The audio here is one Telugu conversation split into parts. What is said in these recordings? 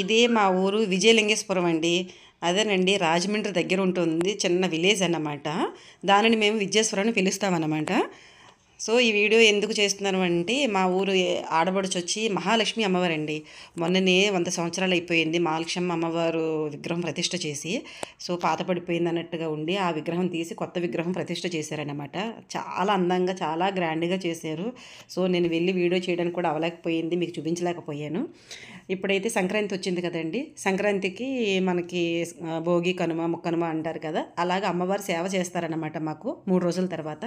ఇదే మా ఊరు విజయలింగేశ్వరం అండి అదేనండి రాజమండ్రి దగ్గర ఉంటుంది చిన్న విలేజ్ అన్నమాట దానిని మేము విజయేశ్వరం అని పిలుస్తామన్నమాట సో ఈ వీడియో ఎందుకు చేస్తున్నాను అంటే మా ఊరు ఆడబడుచు వచ్చి మహాలక్ష్మి అమ్మవారండి మొన్ననే వంద సంవత్సరాలు అయిపోయింది మహాలక్ష్మి అమ్మవారు విగ్రహం ప్రతిష్ట చేసి సో పాత పడిపోయింది అన్నట్టుగా ఉండి ఆ విగ్రహం తీసి కొత్త విగ్రహం ప్రతిష్ట చేశారనమాట చాలా అందంగా చాలా గ్రాండ్గా చేశారు సో నేను వెళ్ళి వీడియో చేయడానికి కూడా అవలేకపోయింది మీకు చూపించలేకపోయాను ఇప్పుడైతే సంక్రాంతి వచ్చింది కదండి సంక్రాంతికి మనకి భోగి కనుమ ముక్కనుమ అంటారు కదా అలాగే అమ్మవారు సేవ చేస్తారనమాట మాకు మూడు రోజుల తర్వాత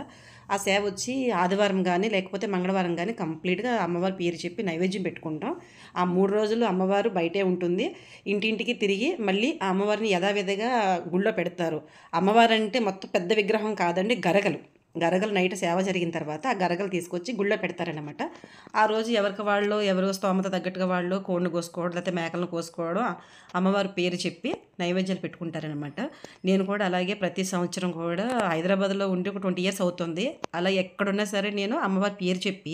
ఆ సేవ వచ్చి ఆదివారం కానీ లేకపోతే మంగళవారం కానీ కంప్లీట్గా అమ్మవారి పేరు చెప్పి నైవేద్యం పెట్టుకుంటాం ఆ మూడు రోజులు అమ్మవారు బయటే ఉంటుంది ఇంటింటికి తిరిగి మళ్ళీ ఆ అమ్మవారిని యథావిధిగా గుళ్ళో పెడతారు అమ్మవారు అంటే మొత్తం పెద్ద విగ్రహం కాదండి గరగలు గరగలు నైట్ సేవ జరిగిన తర్వాత ఆ గరగలు తీసుకొచ్చి గుళ్ళో పెడతారనమాట ఆ రోజు ఎవరికి వాళ్ళు ఎవరు స్తోమత తగ్గట్టుగా వాళ్ళు కోడిని కోసుకోవడం లేకపోతే మేకలను కోసుకోవడం అమ్మవారి పేరు చెప్పి నైవేద్యాలు పెట్టుకుంటారనమాట నేను కూడా అలాగే ప్రతి సంవత్సరం కూడా హైదరాబాద్లో ఉండి ఒక ట్వంటీ ఇయర్స్ అవుతుంది అలా ఎక్కడున్నా సరే నేను అమ్మవారి పేరు చెప్పి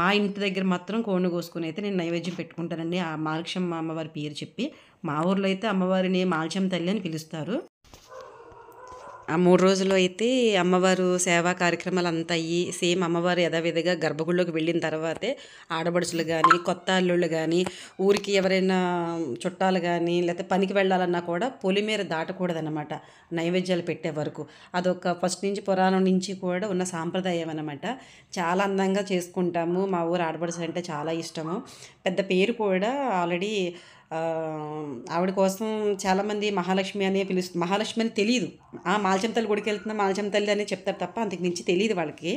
మా ఇంటి దగ్గర మాత్రం కోడిని కోసుకుని అయితే నేను నైవేద్యం పెట్టుకుంటానండి ఆ మాలక్షమ్మ అమ్మవారి పేరు చెప్పి మా ఊర్లో అయితే అమ్మవారిని మాల్చమ్మ తల్లి అని పిలుస్తారు ఆ మూడు రోజులు అయితే అమ్మవారు సేవా కార్యక్రమాలు అంతా అయ్యి సేమ్ అమ్మవారు యథావిధిగా గర్భగుడిలోకి వెళ్ళిన తర్వాతే ఆడబడుచులు కానీ కొత్త అల్లుళ్ళు కానీ ఊరికి ఎవరైనా చుట్టాలు కానీ లేకపోతే పనికి వెళ్ళాలన్నా కూడా పొలిమేర దాటకూడదన్నమాట నైవేద్యాలు పెట్టే వరకు అదొక ఫస్ట్ నుంచి పురాణం నుంచి కూడా ఉన్న సాంప్రదాయం అనమాట చాలా అందంగా చేసుకుంటాము మా ఊరు ఆడబడుచులు అంటే చాలా ఇష్టము పెద్ద పేరు కూడా ఆల్రెడీ ఆవిడ కోసం చాలామంది మహాలక్ష్మి అనే పిలుస్తు మహాలక్ష్మి అని తెలియదు ఆ మాల్చం తల్లి గుడికి వెళ్తున్నా మాల్చం తల్లి అని చెప్తారు తప్ప అంతకు మించి తెలియదు వాళ్ళకి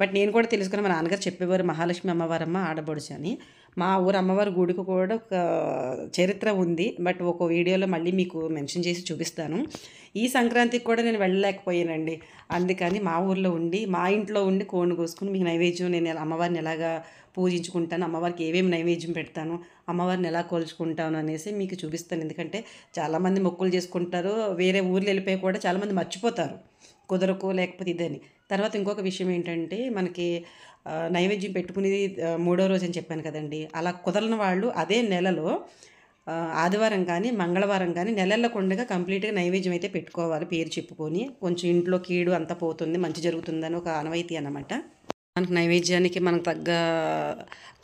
బట్ నేను కూడా తెలుసుకుని మా నాన్నగారు చెప్పేవారు మహాలక్ష్మి అమ్మవారమ్మ ఆడబడుచు అని మా ఊరు అమ్మవారి గుడికి కూడా ఒక చరిత్ర ఉంది బట్ ఒక వీడియోలో మళ్ళీ మీకు మెన్షన్ చేసి చూపిస్తాను ఈ సంక్రాంతికి కూడా నేను వెళ్ళలేకపోయానండి అందుకని మా ఊర్లో ఉండి మా ఇంట్లో ఉండి కోడిని కోసుకుని మీకు నైవేద్యం నేను అమ్మవారిని ఎలాగా పూజించుకుంటాను అమ్మవారికి ఏమేమి నైవేద్యం పెడతాను అమ్మవారిని ఎలా కోల్చుకుంటాను అనేసి మీకు చూపిస్తాను ఎందుకంటే చాలామంది మొక్కులు చేసుకుంటారు వేరే ఊర్లు వెళ్ళిపోయి కూడా చాలామంది మర్చిపోతారు కుదరకు లేకపోతే ఇదని తర్వాత ఇంకొక విషయం ఏంటంటే మనకి నైవేద్యం పెట్టుకునేది మూడో రోజు అని చెప్పాను కదండి అలా కుదరని వాళ్ళు అదే నెలలో ఆదివారం కానీ మంగళవారం కానీ నెలలకుండగా కంప్లీట్గా నైవేద్యం అయితే పెట్టుకోవాలి పేరు చెప్పుకొని కొంచెం ఇంట్లో కీడు అంతా పోతుంది మంచి జరుగుతుందని ఒక ఆనవాయితీ అన్నమాట మనకు నైవేద్యానికి మనకు తగ్గ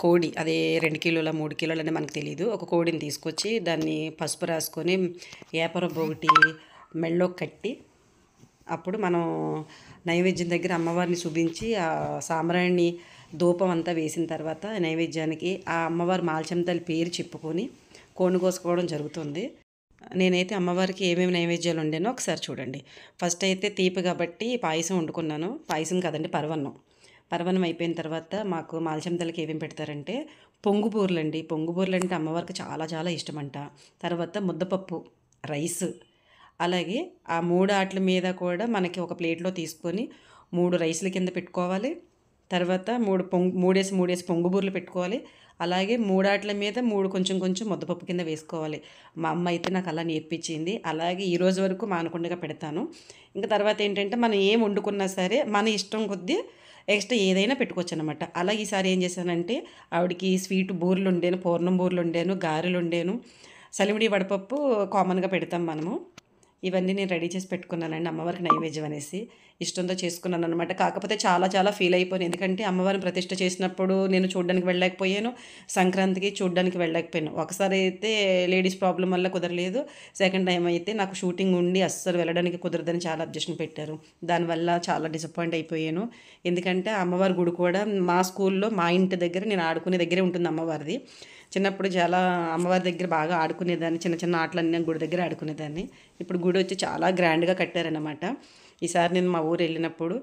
కోడి అదే రెండు కిలోల మూడు కిలోలు అనేది మనకు తెలియదు ఒక కోడిని తీసుకొచ్చి దాన్ని పసుపు రాసుకొని ఏపర ఒకటి మెళ్ళో కట్టి అప్పుడు మనం నైవేద్యం దగ్గర అమ్మవారిని శుభించి ఆ సాంబ్రాణి ధూపం అంతా వేసిన తర్వాత నైవేద్యానికి ఆ అమ్మవారి మాల్చంతల పేరు చెప్పుకొని కోను కోసుకోవడం జరుగుతుంది నేనైతే అమ్మవారికి ఏమేమి నైవేద్యాలు ఉండేనో ఒకసారి చూడండి ఫస్ట్ అయితే తీపి కాబట్టి పాయసం వండుకున్నాను పాయసం కదండి పర్వన్నం పర్వణం అయిపోయిన తర్వాత మాకు మాల్చందలకి ఏమేమి పెడతారంటే బూరలు అండి పొంగుబూరలు అంటే అమ్మవారికి చాలా చాలా ఇష్టమంట తర్వాత ముద్దపప్పు రైస్ అలాగే ఆ మూడు ఆటల మీద కూడా మనకి ఒక ప్లేట్లో తీసుకొని మూడు రైస్ల కింద పెట్టుకోవాలి తర్వాత మూడు పొంగు మూడేసి మూడేసి పొంగు బూరలు పెట్టుకోవాలి అలాగే మూడాట్ల మీద మూడు కొంచెం కొంచెం ముద్దపప్పు కింద వేసుకోవాలి మా అమ్మ అయితే నాకు అలా నేర్పించింది అలాగే ఈ రోజు వరకు మానకుండా పెడతాను ఇంకా తర్వాత ఏంటంటే మనం ఏం వండుకున్నా సరే మన ఇష్టం కొద్దీ ఎక్స్ట్రా ఏదైనా పెట్టుకోవచ్చు అనమాట అలా ఈసారి ఏం చేశానంటే ఆవిడకి స్వీట్ బూరెలు ఉండేను పూర్ణం బూరెలు ఉండేను గారెలు ఉండేను సలిమిడి వడపప్పు కామన్గా పెడతాం మనము ఇవన్నీ నేను రెడీ చేసి పెట్టుకున్నానండి అమ్మవారికి నైవేద్యం అనేసి ఇష్టంతో చేసుకున్నాను అనమాట కాకపోతే చాలా చాలా ఫీల్ అయిపోయాను ఎందుకంటే అమ్మవారిని ప్రతిష్ట చేసినప్పుడు నేను చూడడానికి వెళ్ళలేకపోయాను సంక్రాంతికి చూడడానికి వెళ్ళలేకపోయాను ఒకసారి అయితే లేడీస్ ప్రాబ్లం వల్ల కుదరలేదు సెకండ్ టైం అయితే నాకు షూటింగ్ ఉండి అస్సలు వెళ్ళడానికి కుదరదని చాలా అబ్జెక్షన్ పెట్టారు దానివల్ల చాలా డిసప్పాయింట్ అయిపోయాను ఎందుకంటే అమ్మవారి గుడి కూడా మా స్కూల్లో మా ఇంటి దగ్గర నేను ఆడుకునే దగ్గరే ఉంటుంది అమ్మవారిది చిన్నప్పుడు చాలా అమ్మవారి దగ్గర బాగా ఆడుకునేదాన్ని చిన్న చిన్న ఆటలన్నీ గుడి దగ్గర ఆడుకునేదాన్ని ఇప్పుడు గుడి వచ్చి చాలా గ్రాండ్గా కట్టారనమాట ఈసారి నేను మా ఊరు వెళ్ళినప్పుడు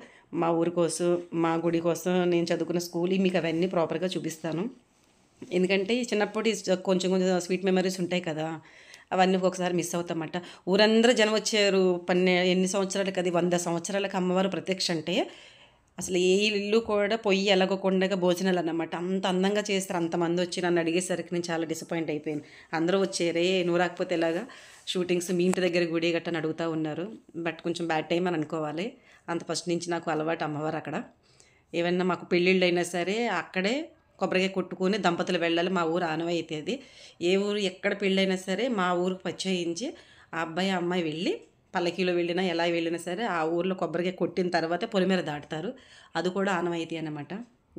మా ఊరి కోసం మా గుడి కోసం నేను చదువుకున్న స్కూల్ మీకు అవన్నీ ప్రాపర్గా చూపిస్తాను ఎందుకంటే చిన్నప్పుడు కొంచెం కొంచెం స్వీట్ మెమరీస్ ఉంటాయి కదా అవన్నీ ఒకసారి మిస్ అవుతామట ఊరందరూ జనం వచ్చారు పన్నె ఎన్ని సంవత్సరాలు కదా వంద సంవత్సరాలకు అమ్మవారు ప్రత్యక్ష అంటే అసలు ఏ ఇల్లు కూడా పొయ్యి ఎలగకుండా భోజనాలు అన్నమాట అంత అందంగా చేస్తారు అంతమంది వచ్చి నన్ను అడిగేసరికి నేను చాలా డిసప్పాయింట్ అయిపోయాను అందరూ వచ్చారే నువ్వు రాకపోతే ఎలాగా షూటింగ్స్ మీ ఇంటి దగ్గర గుడి గట్టని అడుగుతూ ఉన్నారు బట్ కొంచెం బ్యాడ్ టైం అని అనుకోవాలి అంత ఫస్ట్ నుంచి నాకు అలవాటు అమ్మవారు అక్కడ ఏమన్నా మాకు పెళ్ళిళ్ళు అయినా సరే అక్కడే కొబ్బరికాయ కొట్టుకుని దంపతులు వెళ్ళాలి మా ఊరు ఆనవాయి ఏ ఊరు ఎక్కడ పెళ్ళైనా సరే మా ఊరికి పచ్చయించి ఆ అబ్బాయి అమ్మాయి వెళ్ళి పల్లకీలో వెళ్ళినా ఎలా వెళ్ళినా సరే ఆ ఊర్లో కొబ్బరికాయ కొట్టిన తర్వాత పొలిమేర దాటుతారు అది కూడా ఆనవాయితి అనమాట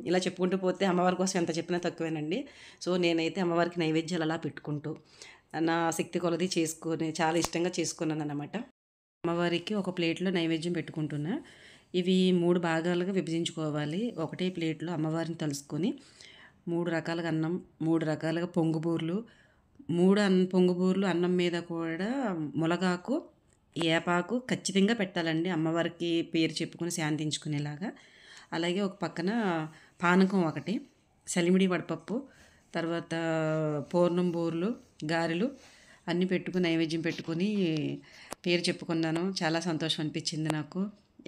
ఇలా చెప్పుకుంటూ పోతే అమ్మవారి కోసం ఎంత చెప్పినా తక్కువేనండి సో నేనైతే అమ్మవారికి నైవేద్యాలు అలా పెట్టుకుంటూ నా శక్తి కొలది చేసుకుని చాలా ఇష్టంగా చేసుకున్నాను అనమాట అమ్మవారికి ఒక ప్లేట్లో నైవేద్యం పెట్టుకుంటున్నా ఇవి మూడు భాగాలుగా విభజించుకోవాలి ఒకటే ప్లేట్లో అమ్మవారిని తలుసుకొని మూడు రకాలుగా అన్నం మూడు రకాలుగా పొంగుబూర్లు మూడు అన్న పొంగుబూర్లు అన్నం మీద కూడా ములగాకు ఏపాకు ఖచ్చితంగా పెట్టాలండి అమ్మవారికి పేరు చెప్పుకుని శాంతించుకునేలాగా అలాగే ఒక పక్కన పానకం ఒకటి సలిమిడి వడపప్పు తర్వాత పూర్ణం బోర్లు గారెలు అన్నీ పెట్టుకుని నైవేద్యం పెట్టుకుని పేరు చెప్పుకున్నాను చాలా సంతోషం అనిపించింది నాకు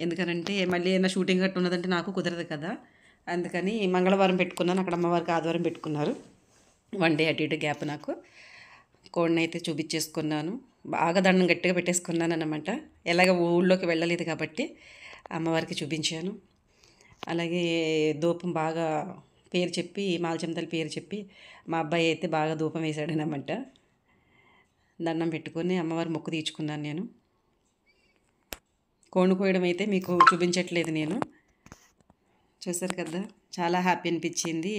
ఎందుకనంటే మళ్ళీ ఏదైనా షూటింగ్ గట్టు ఉన్నదంటే నాకు కుదరదు కదా అందుకని మంగళవారం పెట్టుకున్నాను అక్కడ అమ్మవారికి ఆదివారం పెట్టుకున్నారు వన్ డే అటు ఇటు గ్యాప్ నాకు కోడిని అయితే చూపించేసుకున్నాను బాగా దండం గట్టిగా పెట్టేసుకున్నాను అనమాట ఎలాగ ఊళ్ళోకి వెళ్ళలేదు కాబట్టి అమ్మవారికి చూపించాను అలాగే ధూపం బాగా పేరు చెప్పి మాల్చెమతల పేరు చెప్పి మా అబ్బాయి అయితే బాగా ధూపం అనమాట దండం పెట్టుకొని అమ్మవారి మొక్కు తీర్చుకున్నాను నేను కోణు కోయడం అయితే మీకు చూపించట్లేదు నేను చూసారు కదా చాలా హ్యాపీ అనిపించింది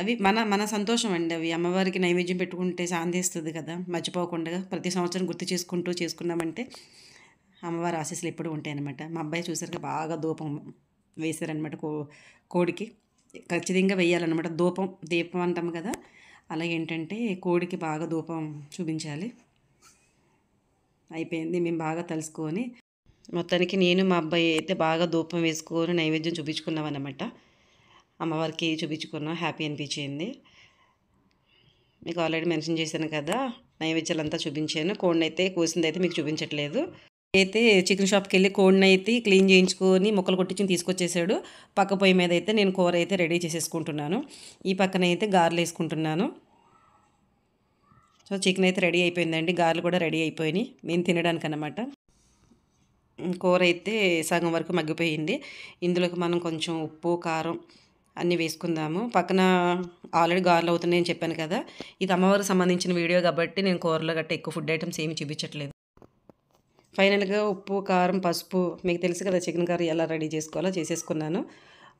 అవి మన మన సంతోషం అండి అవి అమ్మవారికి నైవేద్యం పెట్టుకుంటే ఇస్తుంది కదా మర్చిపోకుండా ప్రతి సంవత్సరం గుర్తు చేసుకుంటూ చేసుకున్నామంటే అమ్మవారి ఆశీస్సులు ఎప్పుడు ఉంటాయన్నమాట మా అబ్బాయి చూసారుగా బాగా దూపం వేశారనమాట కో కోడికి ఖచ్చితంగా వేయాలన్నమాట దూపం దీపం అంటాం కదా అలా ఏంటంటే కోడికి బాగా దూపం చూపించాలి అయిపోయింది మేము బాగా తలుసుకొని మొత్తానికి నేను మా అబ్బాయి అయితే బాగా దూపం వేసుకొని నైవేద్యం చూపించుకున్నాం అన్నమాట అమ్మవారికి చూపించుకున్నాం హ్యాపీ అనిపించింది మీకు ఆల్రెడీ మెన్షన్ చేశాను కదా నైవేద్యాలు అంతా చూపించాను కోడిని అయితే కోసింది అయితే మీకు చూపించట్లేదు అయితే చికెన్ షాప్కి వెళ్ళి కోడిని అయితే క్లీన్ చేయించుకొని ముక్కలు కొట్టించుకుని తీసుకొచ్చేసాడు పక్క పొయ్యి మీద అయితే నేను కూర అయితే రెడీ చేసేసుకుంటున్నాను ఈ పక్కన అయితే గారెలు వేసుకుంటున్నాను సో చికెన్ అయితే రెడీ అయిపోయిందండి గారెలు కూడా రెడీ అయిపోయినాయి మేము తినడానికి అనమాట కూర అయితే సగం వరకు మగ్గిపోయింది ఇందులోకి మనం కొంచెం ఉప్పు కారం అన్నీ వేసుకుందాము పక్కన ఆల్రెడీ గార్లు అవుతున్నాయని చెప్పాను కదా ఇది అమ్మవారికి సంబంధించిన వీడియో కాబట్టి నేను కూరలో గట్ట ఎక్కువ ఫుడ్ ఐటమ్స్ ఏమి చూపించట్లేదు ఫైనల్గా ఉప్పు కారం పసుపు మీకు తెలుసు కదా చికెన్ కర్రీ ఎలా రెడీ చేసుకోవాలో చేసేసుకున్నాను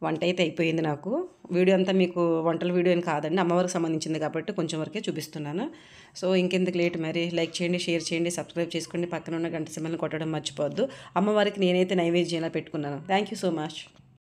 వంట అయితే అయిపోయింది నాకు వీడియో అంతా మీకు వంటల వీడియో ఏం కాదండి అమ్మవారికి సంబంధించింది కాబట్టి కొంచెం వరకే చూపిస్తున్నాను సో ఇంకెందుకు లేట్ మరి లైక్ చేయండి షేర్ చేయండి సబ్స్క్రైబ్ చేసుకోండి పక్కన ఉన్న గంట సిమ్మల్ని కొట్టడం మర్చిపోవద్దు అమ్మవారికి నేనైతే నైవేద్యం ఎలా పెట్టుకున్నాను థ్యాంక్ సో మచ్